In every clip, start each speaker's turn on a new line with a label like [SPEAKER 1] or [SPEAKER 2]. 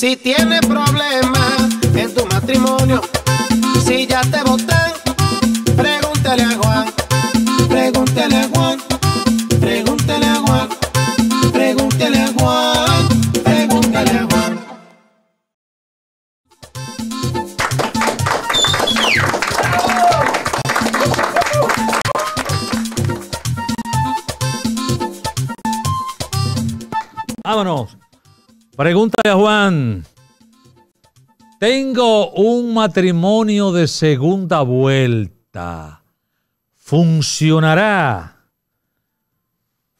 [SPEAKER 1] Si tienes problemas en tu matrimonio, si ya te votaste Pregúntale a Juan. Tengo un matrimonio de segunda vuelta. ¿Funcionará?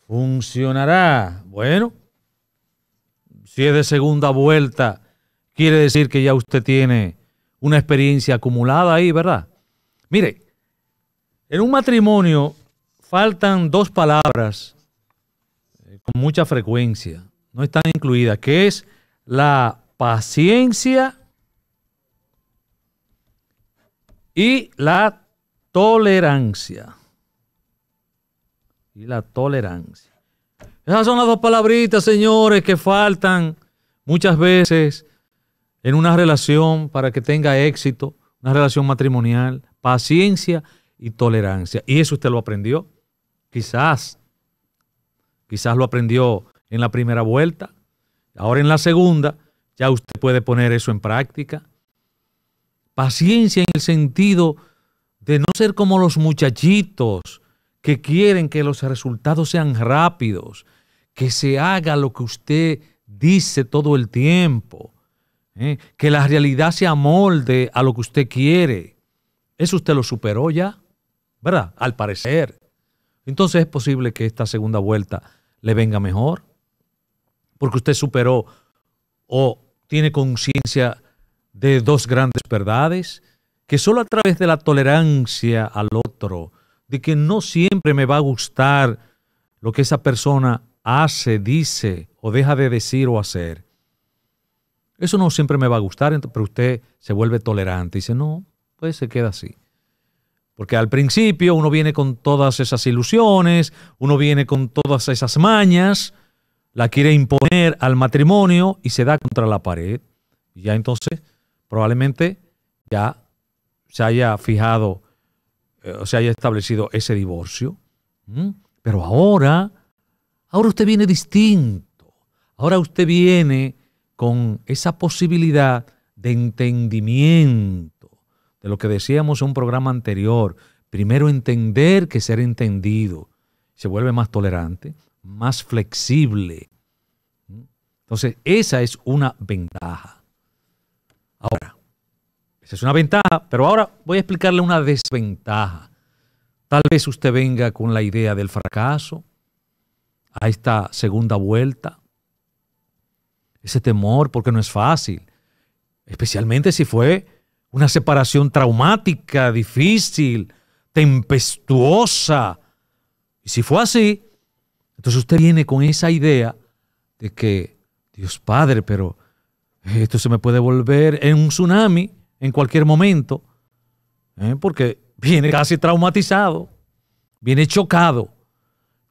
[SPEAKER 1] ¿Funcionará? Bueno, si es de segunda vuelta, quiere decir que ya usted tiene una experiencia acumulada ahí, ¿verdad? Mire, en un matrimonio faltan dos palabras eh, con mucha frecuencia no están incluidas, que es la paciencia y la tolerancia. Y la tolerancia. Esas son las dos palabritas, señores, que faltan muchas veces en una relación para que tenga éxito, una relación matrimonial, paciencia y tolerancia. Y eso usted lo aprendió. Quizás, quizás lo aprendió en la primera vuelta. Ahora en la segunda, ya usted puede poner eso en práctica. Paciencia en el sentido de no ser como los muchachitos que quieren que los resultados sean rápidos, que se haga lo que usted dice todo el tiempo, ¿eh? que la realidad se amolde a lo que usted quiere. Eso usted lo superó ya, ¿verdad? Al parecer. Entonces es posible que esta segunda vuelta le venga mejor porque usted superó o tiene conciencia de dos grandes verdades, que solo a través de la tolerancia al otro, de que no siempre me va a gustar lo que esa persona hace, dice o deja de decir o hacer. Eso no siempre me va a gustar, pero usted se vuelve tolerante y dice, no, pues se queda así. Porque al principio uno viene con todas esas ilusiones, uno viene con todas esas mañas, la quiere imponer al matrimonio y se da contra la pared. Y ya entonces probablemente ya se haya fijado eh, o se haya establecido ese divorcio. ¿Mm? Pero ahora, ahora usted viene distinto. Ahora usted viene con esa posibilidad de entendimiento, de lo que decíamos en un programa anterior. Primero entender que ser entendido se vuelve más tolerante, más flexible. Entonces, esa es una ventaja. Ahora, esa es una ventaja, pero ahora voy a explicarle una desventaja. Tal vez usted venga con la idea del fracaso a esta segunda vuelta. Ese temor, porque no es fácil. Especialmente si fue una separación traumática, difícil, tempestuosa. Y si fue así, entonces usted viene con esa idea de que, Dios Padre, pero eh, esto se me puede volver en un tsunami en cualquier momento, eh, porque viene casi traumatizado, viene chocado.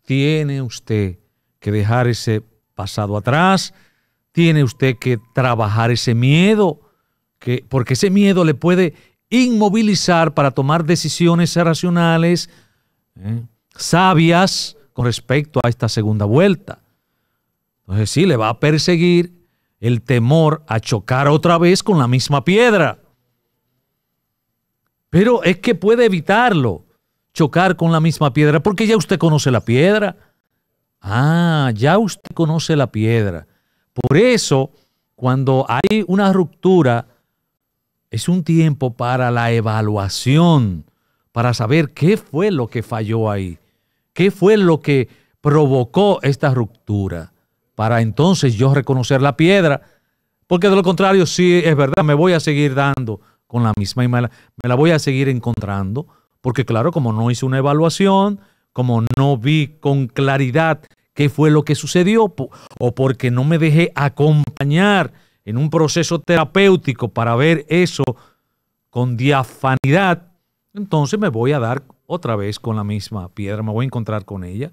[SPEAKER 1] Tiene usted que dejar ese pasado atrás, tiene usted que trabajar ese miedo, que, porque ese miedo le puede inmovilizar para tomar decisiones racionales, eh, sabias, respecto a esta segunda vuelta. Entonces sí, le va a perseguir el temor a chocar otra vez con la misma piedra. Pero es que puede evitarlo, chocar con la misma piedra, porque ya usted conoce la piedra. Ah, ya usted conoce la piedra. Por eso, cuando hay una ruptura, es un tiempo para la evaluación, para saber qué fue lo que falló ahí. ¿Qué fue lo que provocó esta ruptura? Para entonces yo reconocer la piedra, porque de lo contrario, sí, es verdad, me voy a seguir dando con la misma y me la, me la voy a seguir encontrando, porque claro, como no hice una evaluación, como no vi con claridad qué fue lo que sucedió, o porque no me dejé acompañar en un proceso terapéutico para ver eso con diafanidad, entonces me voy a dar otra vez con la misma piedra, me voy a encontrar con ella.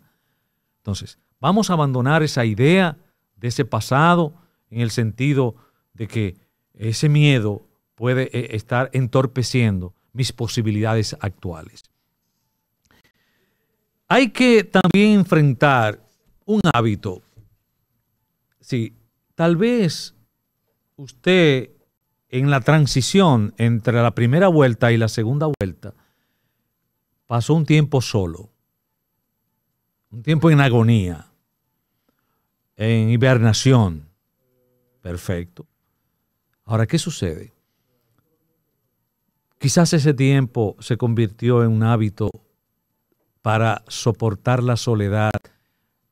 [SPEAKER 1] Entonces, vamos a abandonar esa idea de ese pasado en el sentido de que ese miedo puede eh, estar entorpeciendo mis posibilidades actuales. Hay que también enfrentar un hábito. Sí, tal vez usted en la transición entre la primera vuelta y la segunda vuelta, pasó un tiempo solo, un tiempo en agonía, en hibernación. Perfecto. Ahora, ¿qué sucede? Quizás ese tiempo se convirtió en un hábito para soportar la soledad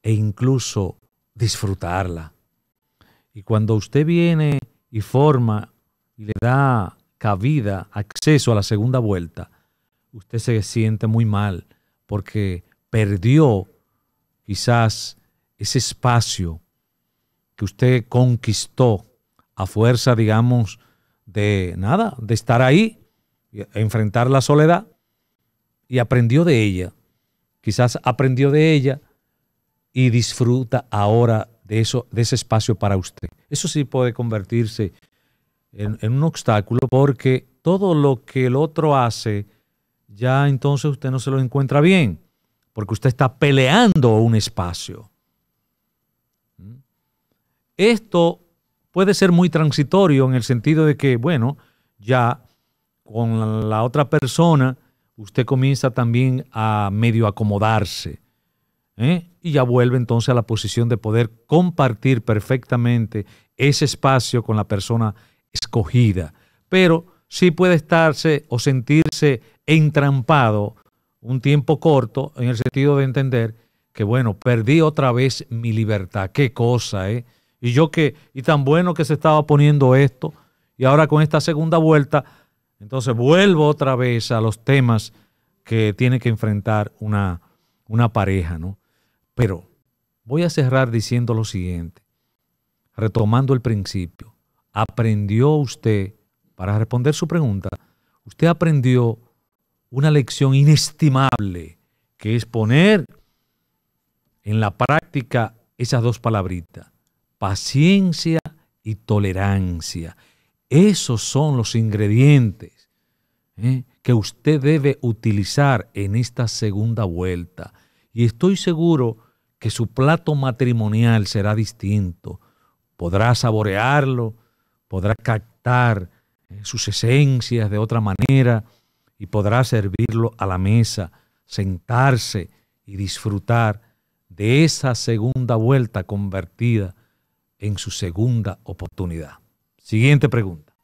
[SPEAKER 1] e incluso disfrutarla. Y cuando usted viene y forma y le da cabida, acceso a la segunda vuelta, usted se siente muy mal porque perdió quizás ese espacio que usted conquistó a fuerza, digamos, de nada, de estar ahí, enfrentar la soledad y aprendió de ella. Quizás aprendió de ella y disfruta ahora de, eso, de ese espacio para usted. Eso sí puede convertirse en un obstáculo porque todo lo que el otro hace ya entonces usted no se lo encuentra bien, porque usted está peleando un espacio. ¿Mm? Esto puede ser muy transitorio en el sentido de que, bueno, ya con la otra persona usted comienza también a medio acomodarse. ¿eh? Y ya vuelve entonces a la posición de poder compartir perfectamente ese espacio con la persona escogida. Pero sí puede estarse o sentirse entrampado un tiempo corto en el sentido de entender que, bueno, perdí otra vez mi libertad. Qué cosa, ¿eh? Y yo que, y tan bueno que se estaba poniendo esto, y ahora con esta segunda vuelta, entonces vuelvo otra vez a los temas que tiene que enfrentar una, una pareja, ¿no? Pero voy a cerrar diciendo lo siguiente, retomando el principio. ¿Aprendió usted para responder su pregunta, usted aprendió una lección inestimable, que es poner en la práctica esas dos palabritas, paciencia y tolerancia. Esos son los ingredientes ¿eh? que usted debe utilizar en esta segunda vuelta. Y estoy seguro que su plato matrimonial será distinto. Podrá saborearlo, podrá captar eh, sus esencias de otra manera y podrá servirlo a la mesa, sentarse y disfrutar de esa segunda vuelta convertida en su segunda oportunidad. Siguiente pregunta.